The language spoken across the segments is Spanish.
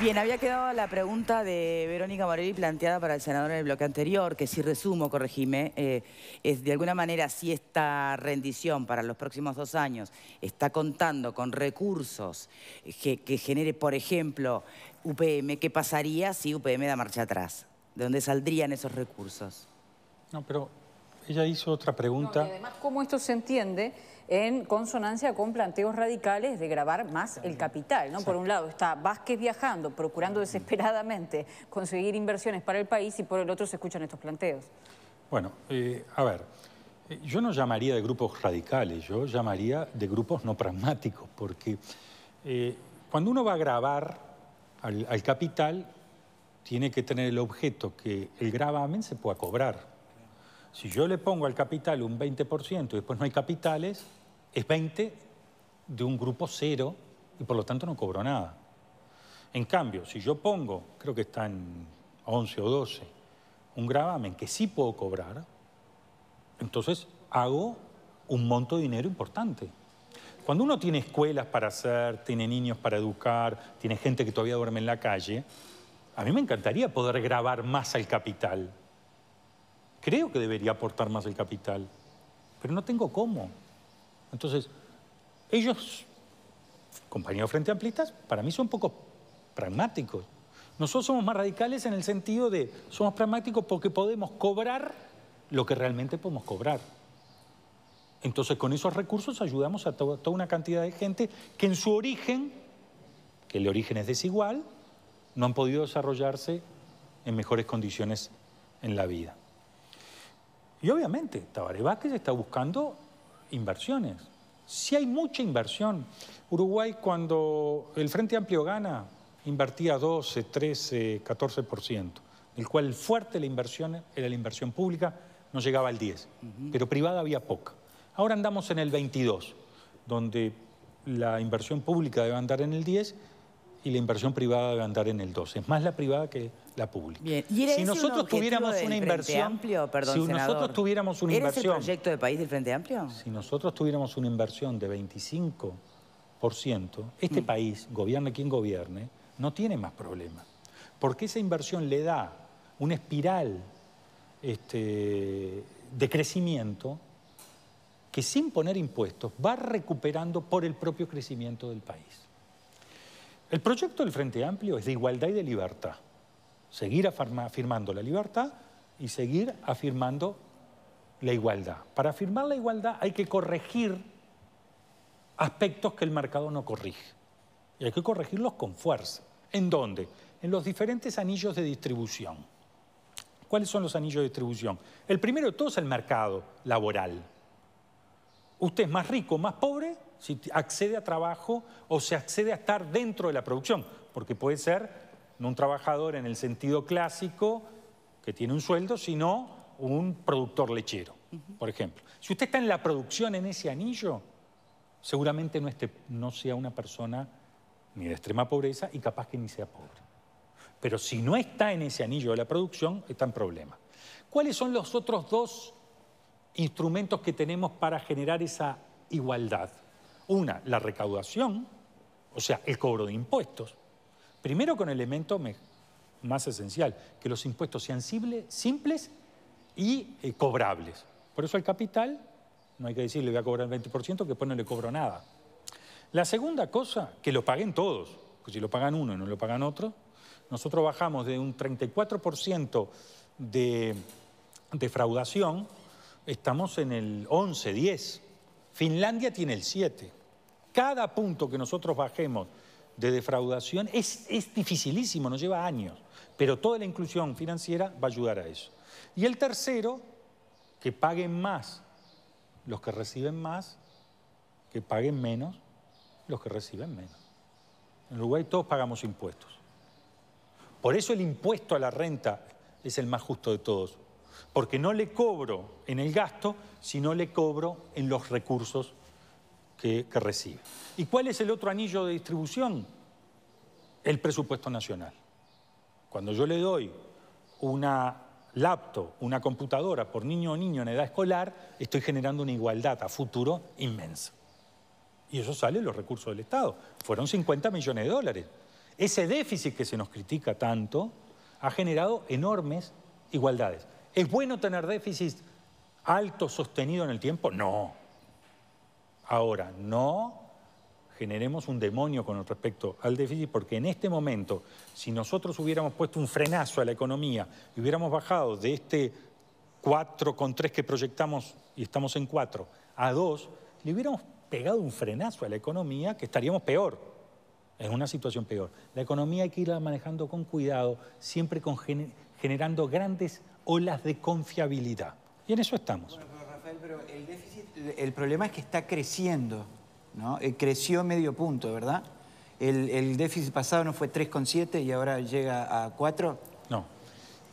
Bien, había quedado la pregunta de Verónica Morelli planteada para el senador en el bloque anterior, que si resumo, corregime, eh, es de alguna manera si esta rendición para los próximos dos años está contando con recursos que, genere, por ejemplo, UPM, ¿qué pasaría si UPM da marcha atrás? ¿De dónde saldrían esos recursos? No, pero ella hizo otra pregunta. además, ¿cómo esto se entiende? en consonancia con planteos radicales de grabar más el capital. ¿no? Por un lado está Vázquez viajando, procurando desesperadamente conseguir inversiones para el país y por el otro se escuchan estos planteos. Bueno, eh, a ver, eh, yo no llamaría de grupos radicales, yo llamaría de grupos no pragmáticos, porque eh, cuando uno va a grabar al, al capital, tiene que tener el objeto que el gravamen se pueda cobrar. Si yo le pongo al capital un 20% y después no hay capitales, es 20 de un grupo cero y por lo tanto no cobro nada. En cambio, si yo pongo, creo que está en 11 o 12, un gravamen que sí puedo cobrar, entonces hago un monto de dinero importante. Cuando uno tiene escuelas para hacer, tiene niños para educar, tiene gente que todavía duerme en la calle, a mí me encantaría poder grabar más al capital. Creo que debería aportar más el capital, pero no tengo cómo. Entonces, ellos, compañeros Frente Amplistas, para mí son un poco pragmáticos. Nosotros somos más radicales en el sentido de, somos pragmáticos porque podemos cobrar lo que realmente podemos cobrar. Entonces, con esos recursos ayudamos a toda una cantidad de gente que en su origen, que el origen es desigual, no han podido desarrollarse en mejores condiciones en la vida. Y obviamente, Tabaré Vázquez está buscando inversiones. Si hay mucha inversión. Uruguay cuando el Frente Amplio gana invertía 12, 13, 14%, del cual fuerte la inversión era la inversión pública, no llegaba al 10, pero privada había poca. Ahora andamos en el 22, donde la inversión pública debe andar en el 10 y la inversión privada va a andar en el 12. Es más la privada que la pública. ¿Y si nosotros tuviéramos una inversión, amplio? si nosotros tuviéramos una proyecto de país del Frente Amplio? Si nosotros tuviéramos una inversión de 25 este mm. país, gobierne quien gobierne, no tiene más problemas. Porque esa inversión le da una espiral este, de crecimiento que sin poner impuestos va recuperando por el propio crecimiento del país. El proyecto del Frente Amplio es de igualdad y de libertad. Seguir afirmando la libertad y seguir afirmando la igualdad. Para afirmar la igualdad hay que corregir aspectos que el mercado no corrige. Y hay que corregirlos con fuerza. ¿En dónde? En los diferentes anillos de distribución. ¿Cuáles son los anillos de distribución? El primero de todos es el mercado laboral. Usted es más rico, más pobre, si accede a trabajo o se accede a estar dentro de la producción, porque puede ser no un trabajador en el sentido clásico que tiene un sueldo, sino un productor lechero, por ejemplo. Si usted está en la producción en ese anillo, seguramente no, no sea una persona ni de extrema pobreza y capaz que ni sea pobre. Pero si no está en ese anillo de la producción, está en problema. ¿Cuáles son los otros dos instrumentos que tenemos para generar esa igualdad? Una, la recaudación, o sea, el cobro de impuestos. Primero con el elemento más esencial, que los impuestos sean simples y eh, cobrables. Por eso el capital, no hay que decir, le voy a cobrar el 20%, que después no le cobro nada. La segunda cosa, que lo paguen todos, porque si lo pagan uno y no lo pagan otro, nosotros bajamos de un 34% de defraudación, estamos en el 11, 10. Finlandia tiene el 7. Cada punto que nosotros bajemos de defraudación es, dificilísimo, nos lleva años, pero toda la inclusión financiera va a ayudar a eso. Y el tercero, que paguen más los que reciben más, que paguen menos los que reciben menos. En Uruguay todos pagamos impuestos. Por eso el impuesto a la renta es el más justo de todos, porque no le cobro en el gasto, sino le cobro en los recursos que, recibe. ¿Y cuál es el otro anillo de distribución? El presupuesto nacional. Cuando yo le doy una laptop, una computadora por niño o niño en edad escolar, estoy generando una igualdad a futuro inmensa. Y eso sale de los recursos del Estado. Fueron 50 millones de dólares. Ese déficit que se nos critica tanto ha generado enormes igualdades. ¿Es bueno tener déficits altos sostenidos en el tiempo? No. Ahora, no generemos un demonio con respecto al déficit, porque en este momento, si nosotros hubiéramos puesto un frenazo a la economía y hubiéramos bajado de este 4,3 que proyectamos y estamos en 4 a 2, le hubiéramos pegado un frenazo a la economía que estaríamos peor, en una situación peor. La economía hay que irla manejando con cuidado, siempre con generando grandes olas de confiabilidad. Y en eso estamos. Bueno, Rafael, pero el el problema es que está creciendo, ¿no? Eh, creció medio punto, ¿verdad? El, déficit pasado no fue 3,7 y ahora llega a 4. No.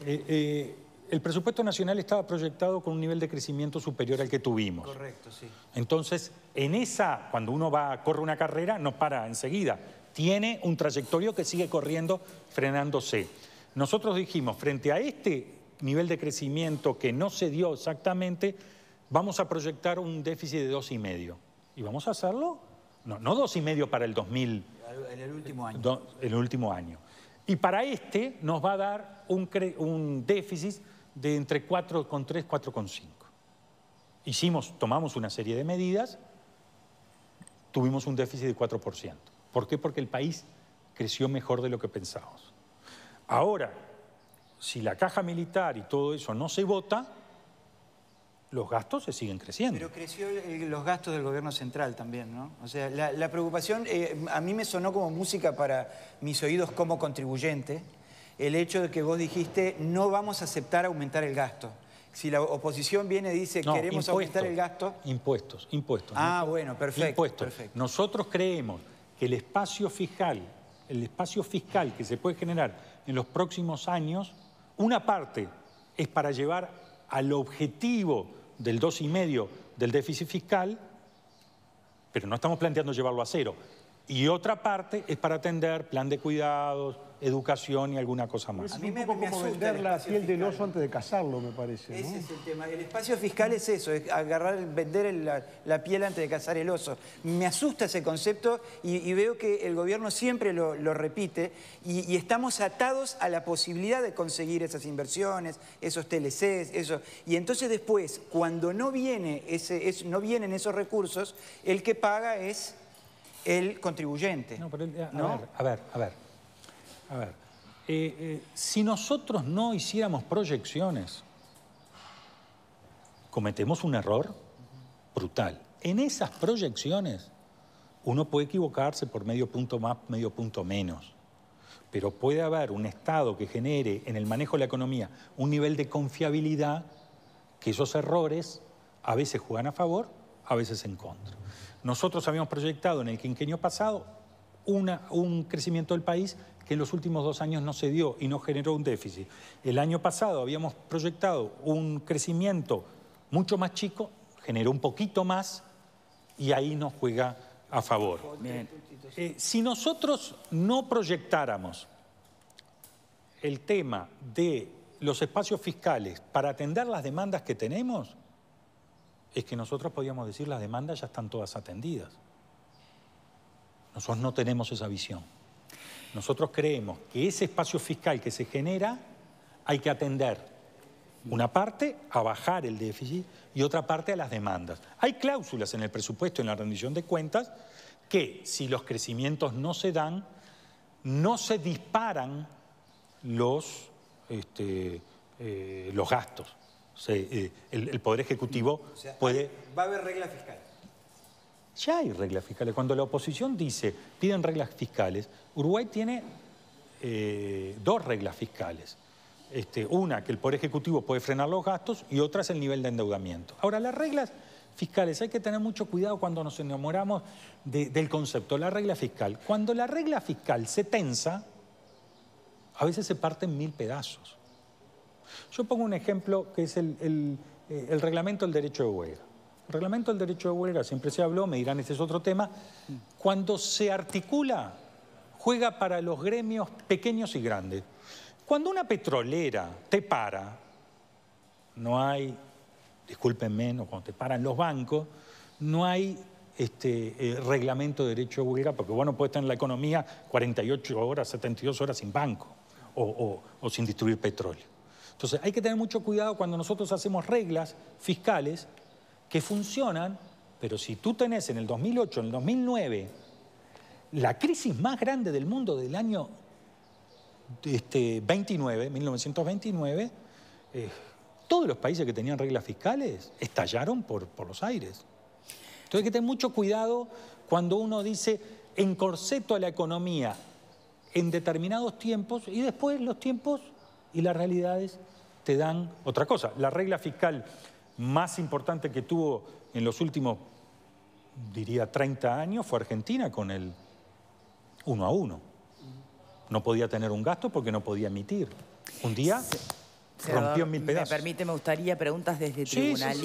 Eh, eh, el presupuesto nacional estaba proyectado con un nivel de crecimiento superior al que tuvimos. Correcto, sí. Entonces, en esa, cuando uno va, corre una carrera, no para enseguida. Tiene un trayectorio que sigue corriendo, frenándose. Nosotros dijimos, frente a este nivel de crecimiento que no se dio exactamente, vamos a proyectar un déficit de 2,5. ¿Y vamos a hacerlo? No, no 2,5 para el 2000. En el último año. el último año. Y para este nos va a dar un, déficit de entre 4,3, 4,5. Hicimos, tomamos una serie de medidas, tuvimos un déficit de 4%. ¿Por qué? Porque el país creció mejor de lo que pensábamos. Ahora, si la caja militar y todo eso no se vota, los gastos se siguen creciendo. Pero creció los gastos del gobierno central también, ¿no? O sea, la, preocupación, eh, a mí me sonó como música para mis oídos como contribuyente, el hecho de que vos dijiste, no vamos a aceptar aumentar el gasto. Si la oposición viene y dice, queremos aumentar el gasto... Impuestos, impuestos. Ah, bueno, perfecto, impuestos. Nosotros creemos que el espacio fiscal, el espacio fiscal que se puede generar en los próximos años, una parte es para llevar al objetivo del 2,5 del déficit fiscal, pero no estamos planteando llevarlo a cero. Y otra parte es para atender plan de cuidados, educación y alguna cosa más. A mí me, como vender la piel del oso antes de cazarlo, me parece. Ese es el tema. El espacio fiscal es eso, es agarrar, vender la, piel antes de cazar el oso. Me asusta ese concepto y, veo que el gobierno siempre lo, repite y, estamos atados a la posibilidad de conseguir esas inversiones, esos TLCs, eso. Y entonces después, cuando no, vienen esos recursos, el que paga es el contribuyente. No, eh, a ver, a ver. A ver, eh, eh, si nosotros no hiciéramos proyecciones, cometemos un error brutal. En esas proyecciones, uno puede equivocarse por medio punto más, medio punto menos, pero puede haber un Estado que genere en el manejo de la economía un nivel de confiabilidad que esos errores a veces juegan a favor, a veces en contra. Nosotros habíamos proyectado en el quinquenio pasado un crecimiento del país que en los últimos dos años no se dio y no generó un déficit. El año pasado habíamos proyectado un crecimiento mucho más chico, generó un poquito más y ahí nos juega a favor. Eh, si nosotros no proyectáramos el tema de los espacios fiscales para atender las demandas que tenemos, es que nosotros podíamos decir las demandas ya están todas atendidas. Nosotros no tenemos esa visión. Nosotros creemos que ese espacio fiscal que se genera hay que atender una parte a bajar el déficit y otra parte a las demandas. Hay cláusulas en el presupuesto, en la rendición de cuentas, que si los crecimientos no se dan, no se disparan los, este, eh, los gastos. Eh, el, Poder Ejecutivo puede... Va a haber regla fiscal. Ya hay reglas fiscales. Cuando la oposición dice, piden reglas fiscales, Uruguay tiene eh, dos reglas fiscales. Este, una, que el Poder Ejecutivo puede frenar los gastos y otra es el nivel de endeudamiento. Ahora, las reglas fiscales, hay que tener mucho cuidado cuando nos enamoramos del concepto, la regla fiscal. Cuando la regla fiscal se tensa, a veces se parte en mil pedazos. Yo pongo un ejemplo que es el, el eh, reglamento del derecho de huelga reglamento del derecho de huelga siempre se habló, me dirán, este es otro tema. Cuando se articula, juega para los gremios pequeños y grandes. Cuando una petrolera te para, no hay, discúlpenme, no, cuando te paran los bancos, no hay este, eh, reglamento de derecho de huelga, porque bueno, puede estar en la economía 48 horas, 72 horas sin banco o sin distribuir petróleo. Entonces hay que tener mucho cuidado cuando nosotros hacemos reglas fiscales que funcionan, pero si tú tenés en el 2008, en el 2009, la crisis más grande del mundo del año 29, este, 1929, eh, todos los países que tenían reglas fiscales estallaron por, por los aires. Entonces hay que tener mucho cuidado cuando uno dice encorseto a la economía en determinados tiempos y después los tiempos y las realidades te dan otra cosa. La regla fiscal más importante que tuvo en los últimos, diría, 30 años fue Argentina con el uno a uno. No podía tener un gasto porque no podía emitir. Un día rompió mil pedazos. Me permite, me gustaría preguntas desde tribunal,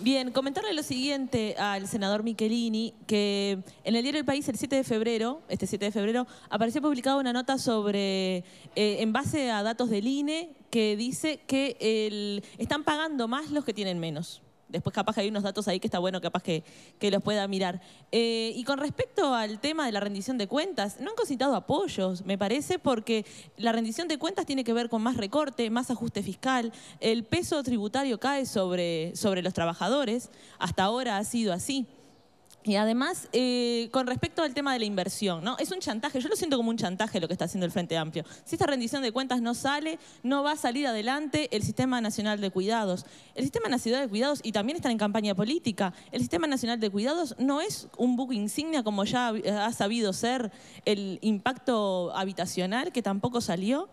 Bien, comentarle lo siguiente al senador Michelini, que en el diario El País el 7 de febrero, este 7 de febrero, apareció publicada una nota sobre, eh, en base a datos del INE, que dice que el, están pagando más los que tienen menos. Después capaz que hay unos datos ahí que está bueno, capaz que, los pueda mirar. Eh, y con respecto al tema de la rendición de cuentas, no han citado apoyos, me parece, porque la rendición de cuentas tiene que ver con más recorte, más ajuste fiscal, el peso tributario cae sobre, sobre los trabajadores, hasta ahora ha sido así. Y además, eh, con respecto al tema de la inversión, ¿no? Es un chantaje, yo lo siento como un chantaje lo que está haciendo el Frente Amplio. Si esta rendición de cuentas no sale, no va a salir adelante el Sistema Nacional de Cuidados. El Sistema Nacional de Cuidados, y también están en campaña política, el Sistema Nacional de Cuidados no es un buque insignia como ya ha sabido ser el impacto habitacional, que tampoco salió.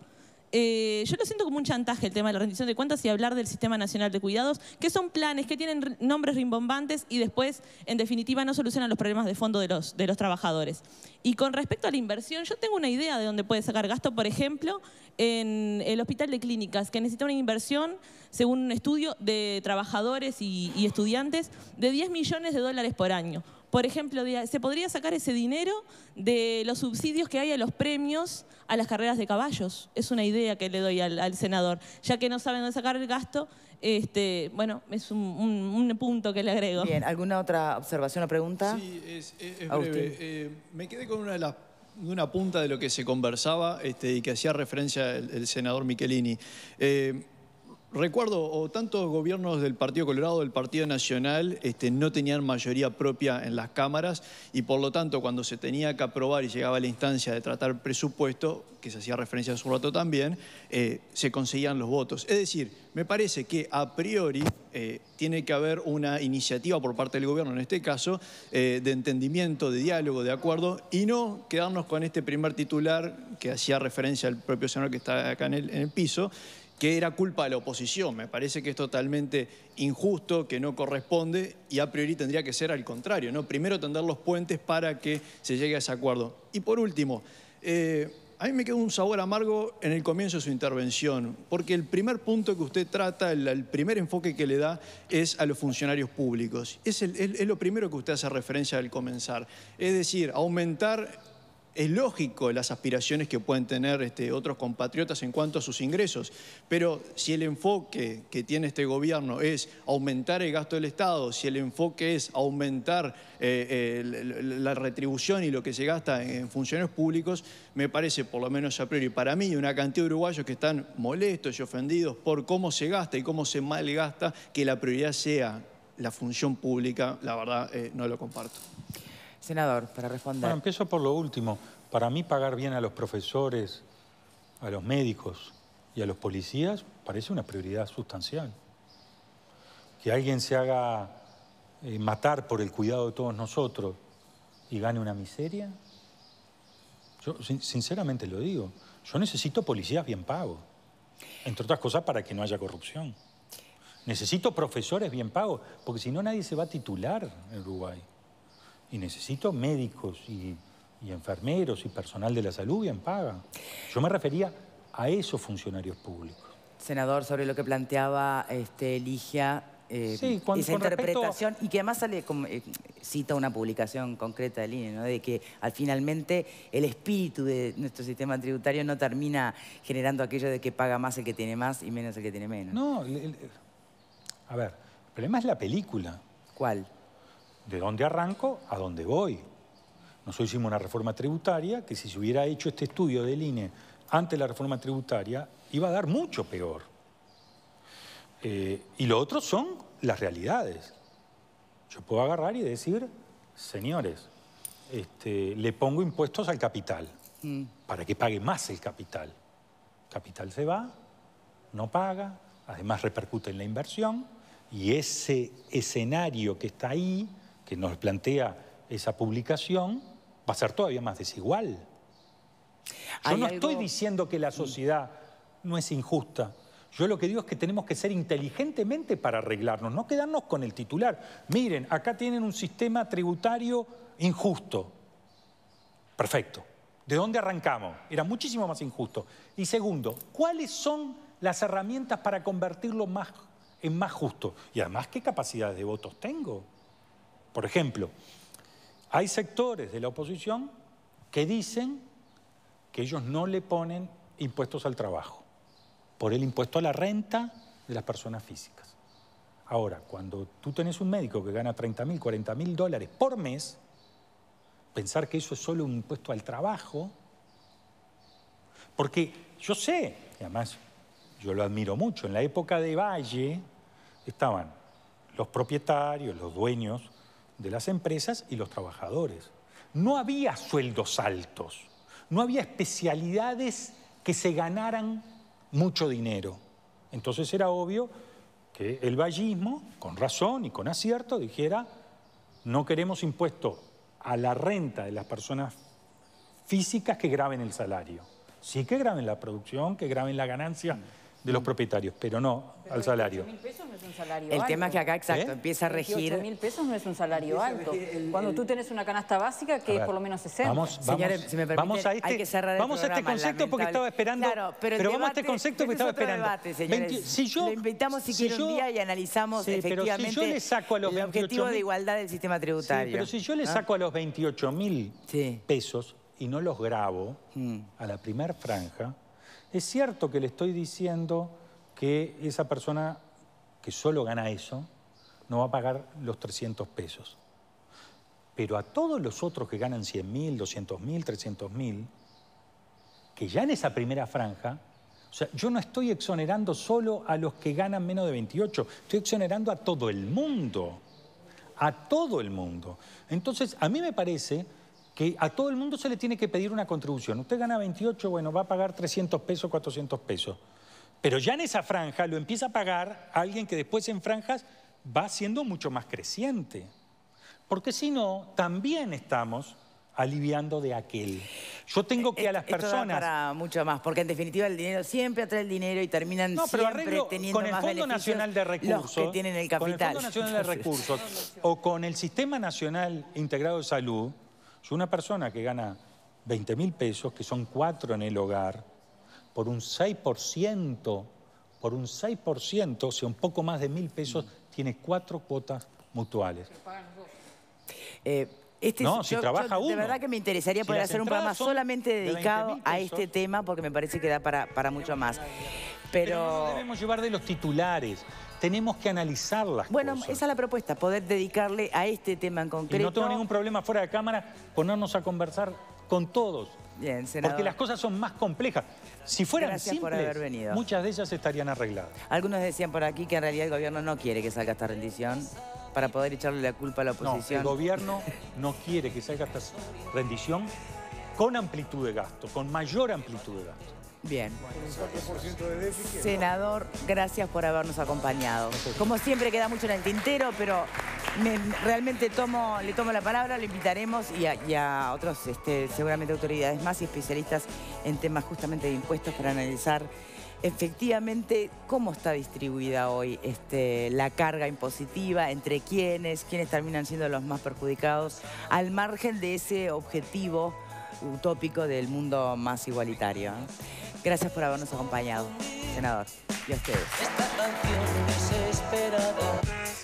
Eh, yo lo siento como un chantaje el tema de la rendición de cuentas y hablar del Sistema Nacional de Cuidados, que son planes que tienen nombres rimbombantes y después, en definitiva, no solucionan los problemas de fondo de los, trabajadores. Y con respecto a la inversión, yo tengo una idea de dónde puede sacar gasto, por ejemplo, en el Hospital de Clínicas, que necesita una inversión, según un estudio, de trabajadores y, y estudiantes de 10 millones de dólares por año por ejemplo, se podría sacar ese dinero de los subsidios que hay a los premios a las carreras de caballos. Es una idea que le doy al, senador. Ya que no saben dónde sacar el gasto, este, bueno, es un, punto que le agrego. Bien, ¿alguna otra observación o pregunta? Sí, es, breve. Eh, me quedé con una punta de lo que se conversaba este, y que hacía referencia el, senador Michelini. Eh, Recuerdo, o tantos gobiernos del Partido Colorado, del Partido Nacional, este, no tenían mayoría propia en las cámaras y por lo tanto cuando se tenía que aprobar y llegaba la instancia de tratar presupuesto, que se hacía referencia hace un rato también, eh, se conseguían los votos. Es decir, me parece que a priori eh, tiene que haber una iniciativa por parte del gobierno, en este caso, eh, de entendimiento, de diálogo, de acuerdo, y no quedarnos con este primer titular que hacía referencia al propio senador que está acá en el piso, que era culpa de la oposición. Me parece que es totalmente injusto, que no corresponde y a priori tendría que ser al contrario, ¿no? Primero tender los puentes para que se llegue a ese acuerdo. Y por último, eh, a mí me quedó un sabor amargo en el comienzo de su intervención, porque el primer punto que usted trata, el, primer enfoque que le da es a los funcionarios públicos. es lo primero que usted hace referencia al comenzar. Es decir, aumentar es lógico las aspiraciones que pueden tener este, otros compatriotas en cuanto a sus ingresos, pero si el enfoque que tiene este gobierno es aumentar el gasto del Estado, si el enfoque es aumentar eh, eh, la retribución y lo que se gasta en funcionarios públicos, me parece, por lo menos a priori, para mí, una cantidad de uruguayos que están molestos y ofendidos por cómo se gasta y cómo se malgasta, que la prioridad sea la función pública, la verdad eh, no lo comparto. Senador, para responder. Bueno, empiezo por lo último. Para mí pagar bien a los profesores, a los médicos y a los policías parece una prioridad sustancial. Que alguien se haga eh, matar por el cuidado de todos nosotros y gane una miseria, yo sinceramente lo digo, yo necesito policías bien pagos, entre otras cosas para que no haya corrupción. Necesito profesores bien pagos, porque si no nadie se va a titular en Uruguay. Y necesito médicos y, enfermeros y personal de la salud bien paga. Yo me refería a esos funcionarios públicos. Senador, sobre lo que planteaba este, Ligia, eh, esa interpretación, y que además sale, como, eh, cita una publicación concreta de línea, de que al finalmente el espíritu de nuestro sistema tributario no termina generando aquello de que paga más el que tiene más y menos el que tiene menos. No, a ver, el problema es la película. ¿Cuál? de dónde arranco a dónde voy. Nosotros hicimos una reforma tributaria que si se hubiera hecho este estudio del INE antes de la reforma tributaria, iba a dar mucho peor. Eh, y lo otro son las realidades. Yo puedo agarrar y decir, señores, este, le pongo impuestos al capital mm. para que pague más el capital. Capital se va, no paga, además repercute en la inversión y ese escenario que está ahí que nos plantea esa publicación va a ser todavía más desigual. Yo no estoy diciendo que la mm. sociedad no es injusta. Yo lo que digo es que tenemos que ser inteligentemente para arreglarnos, no quedarnos con el titular. Miren, acá tienen un sistema tributario injusto. Perfecto. ¿De dónde arrancamos? Era muchísimo más injusto. Y segundo, ¿cuáles son las herramientas para convertirlo más, en más justo? Y además, ¿qué capacidades de votos tengo? Por ejemplo, hay sectores de la oposición que dicen que ellos no le ponen impuestos al trabajo, por el impuesto a la renta de las personas físicas. Ahora, cuando tú tenés un médico que gana 30 mil, 40 mil dólares por mes, pensar que eso es solo un impuesto al trabajo, porque yo sé, y además yo lo admiro mucho, en la época de Valle estaban los propietarios, los dueños de las empresas y los trabajadores. No había sueldos altos, no había especialidades que se ganaran mucho dinero. Entonces era obvio que el vallismo, con razón y con acierto, dijera, no queremos impuesto a la renta de las personas físicas que graben el salario. Sí que graben la producción, que graben la ganancia de los propietarios, pero no pero al salario. mil pesos no es un salario El alto. tema es que acá, exacto, ¿Eh? empieza a regir... mil pesos no es un salario alto. El, Cuando tú tenés una canasta básica que ver, es por lo menos 60. Vamos, vamos, Señores, si me permiten, vamos a este, hay que cerrar el Vamos programa, a este concepto lamentable. porque estaba esperando... Claro, pero, pero debate, vamos a este concepto este que estaba es esperando. Debate, señores. 20, si yo, lo invitamos si, si quiere un día y analizamos sí, efectivamente pero si yo le saco a los el objetivo de igualdad del sistema tributario. Sí, pero si yo le ¿Ah? saco ¿Ah? a los 28 mil pesos y no los grabo mm. a la primer franja es cierto que le estoy diciendo que esa persona que solo gana eso no va a pagar los 300 pesos. Pero a todos los otros que ganan 100 mil, 200 mil, 300 mil, que ya en esa primera franja, o sea, yo no estoy exonerando solo a los que ganan menos de 28, estoy exonerando a todo el mundo, a todo el mundo. Entonces, a mí me parece que a todo el mundo se le tiene que pedir una contribución. Usted gana 28, bueno, va a pagar 300 pesos, 400 pesos. Pero ya en esa franja lo empieza a pagar alguien que después en franjas va siendo mucho más creciente. Porque si no, también estamos aliviando de aquel. Yo tengo que a las esto personas... para mucho más, porque en definitiva el dinero siempre atrae el dinero y terminan no, pero siempre con el Fondo Nacional de Recursos, que tienen el capital. Con el Fondo Nacional de Recursos o con el Sistema Nacional Integrado de Salud, si una persona que gana 20 mil pesos, que son cuatro en el hogar, por un 6%, por un 6%, o sea, un poco más de mil pesos, mm. tiene cuatro cuotas mutuales. Eh, este no, si trabaja uno. De verdad que me interesaría poder hacer un programa solamente dedicado a este tema porque me parece que da para, para mucho más. Pero... no debemos llevar de los titulares. Tenemos que analizarlas. bueno, esa es la propuesta, poder dedicarle a este tema en concreto. Y no tengo ningún problema fuera de cámara ponernos a conversar con todos. Bien, Porque las cosas son más complejas. Si fueran simples, muchas de ellas estarían arregladas. Algunos decían por aquí que en realidad el gobierno no quiere que salga esta rendición para poder echarle la culpa a la oposición. No, el gobierno no quiere que salga esta rendición con amplitud de gasto, con mayor amplitud de gasto. Bien. Senador, gracias por habernos acompañado. Como siempre queda mucho en el tintero, pero realmente le tomo la palabra, lo invitaremos y a, otros, este, seguramente autoridades más y especialistas en temas justamente de impuestos para analizar efectivamente cómo está distribuida hoy este, la carga impositiva, entre quiénes, quiénes terminan siendo los más perjudicados, al margen de ese objetivo utópico del mundo más igualitario. ¿eh? Gracias por habernos acompañado, senador. Y a ustedes. Esta